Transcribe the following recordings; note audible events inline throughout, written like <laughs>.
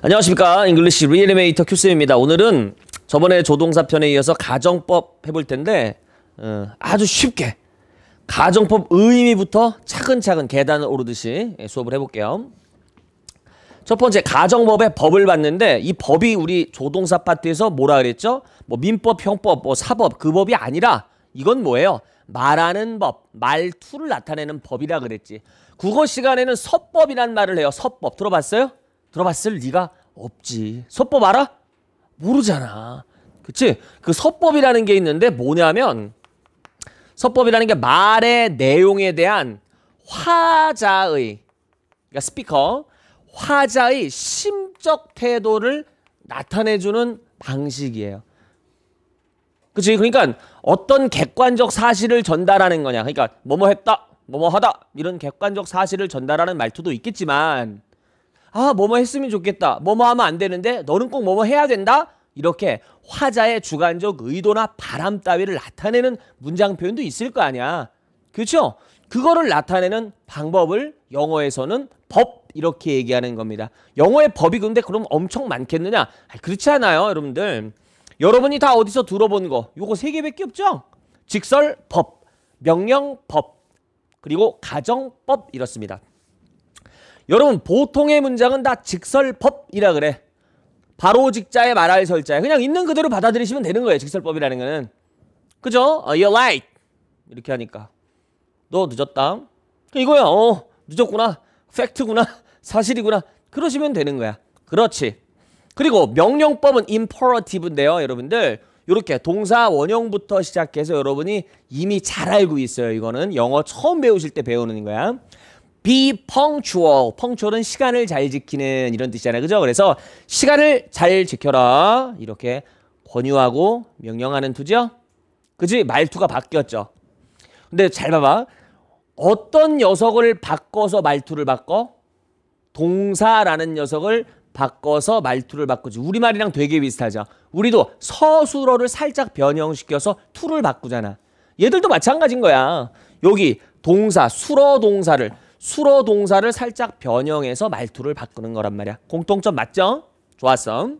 안녕하십니까. 잉글리시 리얼리메이터 큐쌤입니다. 오늘은 저번에 조동사 편에 이어서 가정법 해볼 텐데 어, 아주 쉽게 가정법 의미부터 차근차근 계단을 오르듯이 예, 수업을 해볼게요. 첫 번째 가정법의 법을 봤는데 이 법이 우리 조동사 파트에서 뭐라 그랬죠? 뭐 민법, 형법, 뭐 사법 그 법이 아니라 이건 뭐예요? 말하는 법, 말투를 나타내는 법이라 그랬지. 국어 시간에는 서법이란 말을 해요. 서법 들어봤어요? 들어봤을 리가 없지. 서법 알아? 모르잖아. 그치? 그 서법이라는 게 있는데 뭐냐면 서법이라는 게 말의 내용에 대한 화자의 그러니까 스피커 화자의 심적 태도를 나타내주는 방식이에요. 그치? 그러니까 어떤 객관적 사실을 전달하는 거냐. 그러니까 뭐뭐 했다, 뭐뭐 하다 이런 객관적 사실을 전달하는 말투도 있겠지만 아 뭐뭐 했으면 좋겠다 뭐뭐 하면 안 되는데 너는 꼭 뭐뭐 해야 된다 이렇게 화자의 주관적 의도나 바람 따위를 나타내는 문장 표현도 있을 거 아니야 그렇죠 그거를 나타내는 방법을 영어에서는 법 이렇게 얘기하는 겁니다 영어의 법이 근데 그럼 엄청 많겠느냐 아, 그렇지 않아요 여러분들 여러분이 다 어디서 들어본 거 요거 세 개밖에 없죠 직설법 명령법 그리고 가정법 이렇습니다 여러분 보통의 문장은 다 직설법이라 그래. 바로 직자에 말할 설자에 그냥 있는 그대로 받아들이시면 되는 거예요. 직설법이라는 거는. 그죠? 어, you're l a t 이렇게 하니까. 너 늦었다. 그러니까 이거야. 어, 늦었구나. 팩트구나. <laughs> 사실이구나. 그러시면 되는 거야. 그렇지. 그리고 명령법은 imperative인데요, 여러분들. 이렇게 동사 원형부터 시작해서 여러분이 이미 잘 알고 있어요. 이거는 영어 처음 배우실 때 배우는 거야. be punctual. punctual은 시간을 잘 지키는 이런 뜻이잖아요. 그죠? 그래서 시간을 잘 지켜라. 이렇게 권유하고 명령하는 투죠. 그지? 말투가 바뀌었죠. 근데 잘 봐봐. 어떤 녀석을 바꿔서 말투를 바꿔? 동사라는 녀석을 바꿔서 말투를 바꾸지. 우리말이랑 되게 비슷하죠. 우리도 서술어를 살짝 변형시켜서 투를 바꾸잖아. 얘들도 마찬가지인 거야. 여기 동사, 수로 동사를 수로 동사를 살짝 변형해서 말투를 바꾸는 거란 말이야. 공통점 맞죠? 좋았어.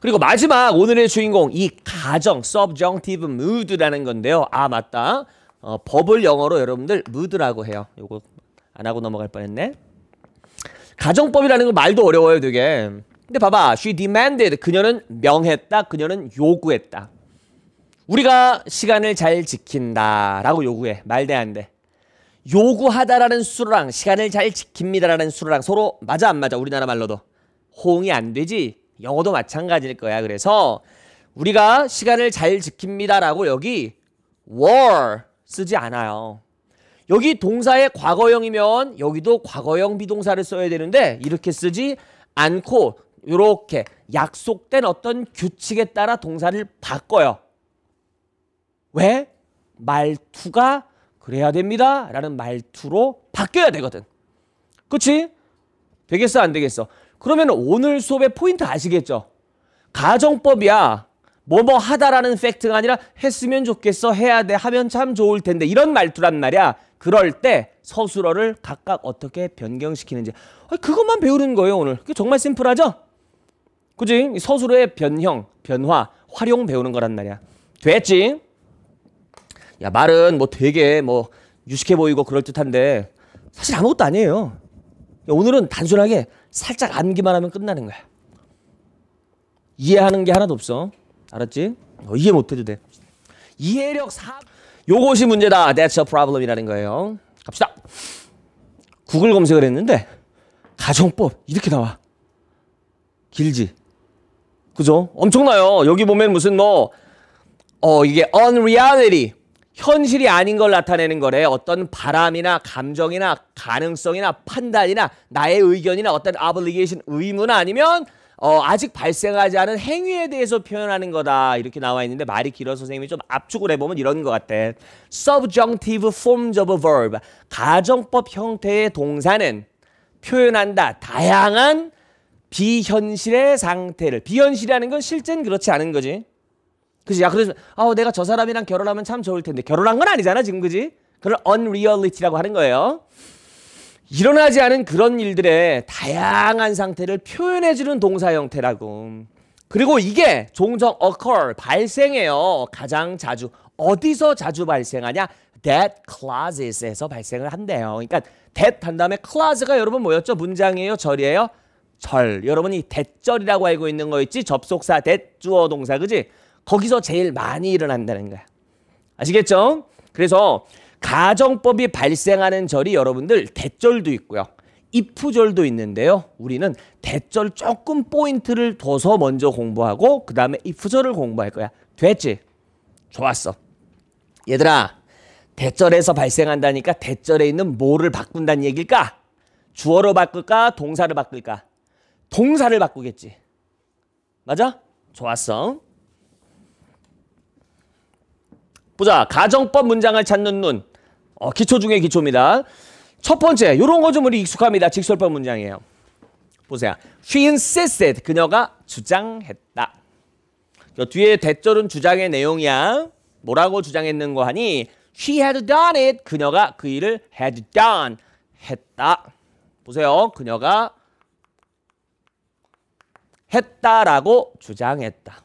그리고 마지막 오늘의 주인공 이 가정 subjunctive mood라는 건데요. 아 맞다. 어, 법을 영어로 여러분들 mood라고 해요. 요거 안 하고 넘어갈 뻔했네. 가정법이라는 건 말도 어려워요, 되게. 근데 봐봐. she demanded 그녀는 명했다. 그녀는 요구했다. 우리가 시간을 잘 지킨다라고 요구해. 말대 안 돼. 요구하다라는 수로랑 시간을 잘 지킵니다라는 수로랑 서로 맞아 안 맞아 우리나라 말로도 호응이 안 되지 영어도 마찬가지일 거야 그래서 우리가 시간을 잘 지킵니다라고 여기 were 쓰지 않아요 여기 동사의 과거형이면 여기도 과거형 비동사를 써야 되는데 이렇게 쓰지 않고 이렇게 약속된 어떤 규칙에 따라 동사를 바꿔요 왜? 말투가 그래야 됩니다. 라는 말투로 바뀌어야 되거든. 그치? 되겠어? 안 되겠어? 그러면 오늘 수업의 포인트 아시겠죠? 가정법이야. 뭐 뭐 하다라는 팩트가 아니라 했으면 좋겠어. 해야 돼. 하면 참 좋을 텐데. 이런 말투란 말이야. 그럴 때 서술어를 각각 어떻게 변경시키는지. 그것만 배우는 거예요, 오늘. 그게 정말 심플하죠? 그지? 서술어의 변형, 변화, 활용 배우는 거란 말이야. 됐지? 야 말은 뭐 되게 뭐 유식해 보이고 그럴 듯한데 사실 아무것도 아니에요. 오늘은 단순하게 살짝 암기만 하면 끝나는 거야. 이해하는 게 하나도 없어. 알았지? 어, 이해 못해도 돼. 이해력 4. 요것이 문제다. That's a problem이라는 거예요. 갑시다. 구글 검색을 했는데 가정법 이렇게 나와. 길지. 그죠? 엄청나요. 여기 보면 무슨 뭐, 어, 이게 unreality. 현실이 아닌 걸 나타내는 거래. 어떤 바람이나 감정이나 가능성이나 판단이나 나의 의견이나 어떤 obligation 의무나 아니면 어, 아직 발생하지 않은 행위에 대해서 표현하는 거다. 이렇게 나와 있는데 말이 길어서 선생님이 좀 압축을 해보면 이런 것 같아. subjunctive forms of a verb. 가정법 형태의 동사는 표현한다. 다양한 비현실의 상태를. 비현실이라는 건 실제는 그렇지 않은 거지. 그지? 야, 그래서 아, 내가 저 사람이랑 결혼하면 참 좋을 텐데 결혼한 건 아니잖아 지금 그지? 그걸 unreality라고 하는 거예요. 일어나지 않은 그런 일들의 다양한 상태를 표현해주는 동사 형태라고. 그리고 이게 종종 occur 발생해요. 가장 자주 어디서 자주 발생하냐? that classes에서 발생을 한대요. 그러니까 that 한 다음에 clause가 여러분 뭐였죠? 문장이에요, 절이에요. 절. 여러분이 대절이라고 알고 있는 거 있지? 접속사 that 주어 동사 그지? 거기서 제일 많이 일어난다는 거야. 아시겠죠? 그래서 가정법이 발생하는 절이 여러분들 대절도 있고요. 입후절도 있는데요. 우리는 대절 조금 포인트를 둬서 먼저 공부하고 그 다음에 입후절을 공부할 거야. 됐지? 좋았어. 얘들아 대절에서 발생한다니까 대절에 있는 뭐를 바꾼다는 얘기일까? 주어로 바꿀까? 동사를 바꿀까? 동사를 바꾸겠지. 맞아? 좋았어. 보자. 가정법 문장을 찾는 눈. 어, 기초 중에 기초입니다. 첫 번째, 요런 거 좀 우리 익숙합니다. 직설법 문장이에요. 보세요. She insisted. 그녀가 주장했다. 뒤에 대절은 주장의 내용이야. 뭐라고 주장했는거 하니 She had done it. 그녀가 그 일을 had done. 했다. 보세요. 그녀가 했다라고 주장했다.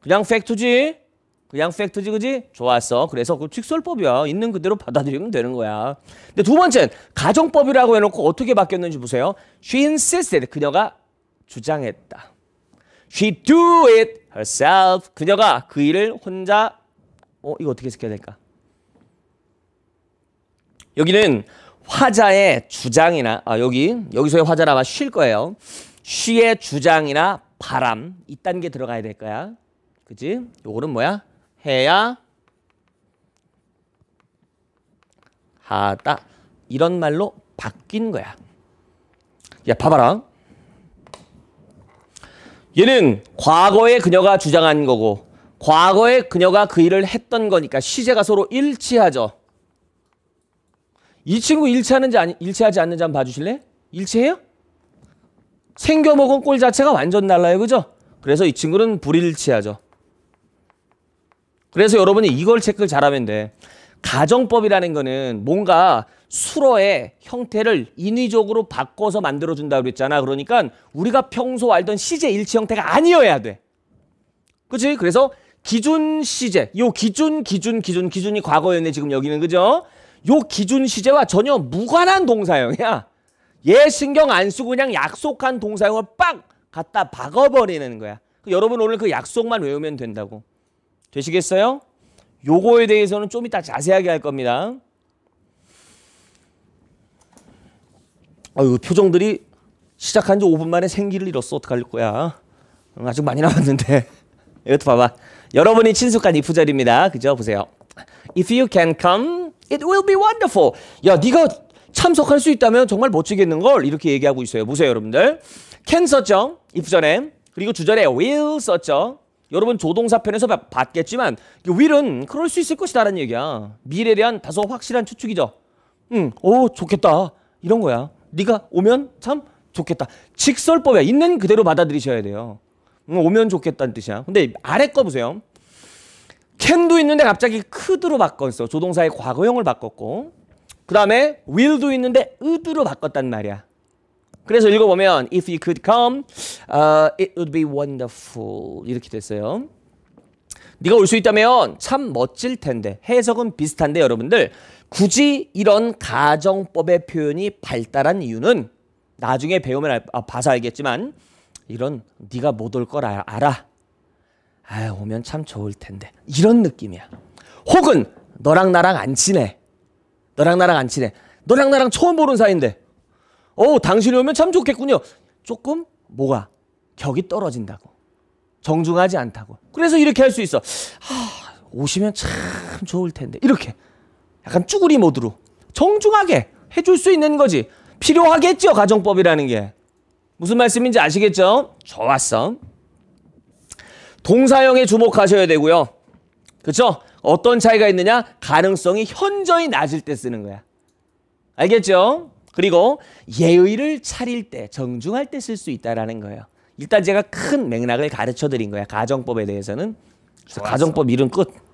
그냥 팩트지. 그냥 팩트지 그지? 좋았어. 그래서 그 직설법이야. 있는 그대로 받아들이면 되는 거야. 근데 두 번째는 가정법이라고 해놓고 어떻게 바뀌었는지 보세요. She insisted. 그녀가 주장했다. She do it herself. 그녀가 그 일을 혼자 어 이거 어떻게 시켜야 될까? 여기는 화자의 주장이나 아 여기 여기서의 화자라 아마 쉴 거예요. 쉬의 주장이나 바람 이딴 게 들어가야 될 거야. 그지? 요거는 뭐야? 해야 하다 이런 말로 바뀐 거야. 야 봐봐라. 얘는 과거에 그녀가 주장한 거고 과거에 그녀가 그 일을 했던 거니까 시제가 서로 일치하죠. 이 친구 일치하는지 아니, 일치하지 않는지 한번 봐주실래? 일치해요? 생겨먹은 꼴 자체가 완전 달라요. 그죠? 그래서 이 친구는 불일치하죠. 그래서 여러분이 이걸 체크를 잘하면 돼. 가정법이라는 거는 뭔가 수로의 형태를 인위적으로 바꿔서 만들어준다고 그랬잖아. 그러니까 우리가 평소 알던 시제 일치 형태가 아니어야 돼. 그치? 그래서 기준 시제, 요 기준, 기준, 기준, 기준이 과거였네, 지금 여기는, 그죠? 요 기준 시제와 전혀 무관한 동사형이야. 얘 신경 안 쓰고 그냥 약속한 동사형을 빡! 갖다 박아버리는 거야. 그 여러분 오늘 그 약속만 외우면 된다고. 되시겠어요? 요거에 대해서는 좀 이따 자세하게 할 겁니다. 아유, 표정들이 시작한 지 5분 만에 생기를 잃었어. 어떡할 거야. 아직 많이 남았는데. <laughs> 이것도 봐봐. 여러분이 친숙한 이 부절입니다. 그죠? 보세요. If you can come, it will be wonderful. 야, 네가 참석할 수 있다면 정말 멋지겠는걸 이렇게 얘기하고 있어요. 보세요, 여러분들. can 썼죠? if 전에. 그리고 주절에 will 썼죠? 여러분 조동사 편에서 봤겠지만 그 윌은 그럴 수 있을 것이다라는 얘기야. 미래에 대한 다소 확실한 추측이죠. 응, 오 좋겠다 이런 거야. 네가 오면 참 좋겠다. 직설법에 있는 그대로 받아들이셔야 돼요. 응, 오면 좋겠다는 뜻이야. 근데 아래 거 보세요. 캔도 있는데 갑자기 크드로 바꿨어. 조동사의 과거형을 바꿨고 그 다음에 will도 있는데 으드로 바꿨단 말이야. 그래서 읽어보면 If you could come, uh, it would be wonderful 이렇게 됐어요. 네가 올 수 있다면 참 멋질 텐데 해석은 비슷한데 여러분들 굳이 이런 가정법의 표현이 발달한 이유는 나중에 배우면 알, 아, 봐서 알겠지만 이런 네가 못올걸 알아. 아 오면 참 좋을 텐데 이런 느낌이야. 혹은 너랑 나랑 안 친해. 너랑 나랑 안 친해. 너랑 나랑 처음 보는 사이인데 오, 어, 당신이 오면 참 좋겠군요. 조금 뭐가 격이 떨어진다고. 정중하지 않다고. 그래서 이렇게 할 수 있어. 하, 오시면 참 좋을 텐데. 이렇게. 약간 쭈구리 모드로. 정중하게 해줄 수 있는 거지. 필요하겠죠, 가정법이라는 게. 무슨 말씀인지 아시겠죠? 좋았어. 동사형에 주목하셔야 되고요. 그쵸? 어떤 차이가 있느냐? 가능성이 현저히 낮을 때 쓰는 거야. 알겠죠? 그리고 예의를 차릴 때 정중할 때 쓸 수 있다라는 거예요. 일단 제가 큰 맥락을 가르쳐 드린 거예요. 가정법에 대해서는. 가정법 이름 끝.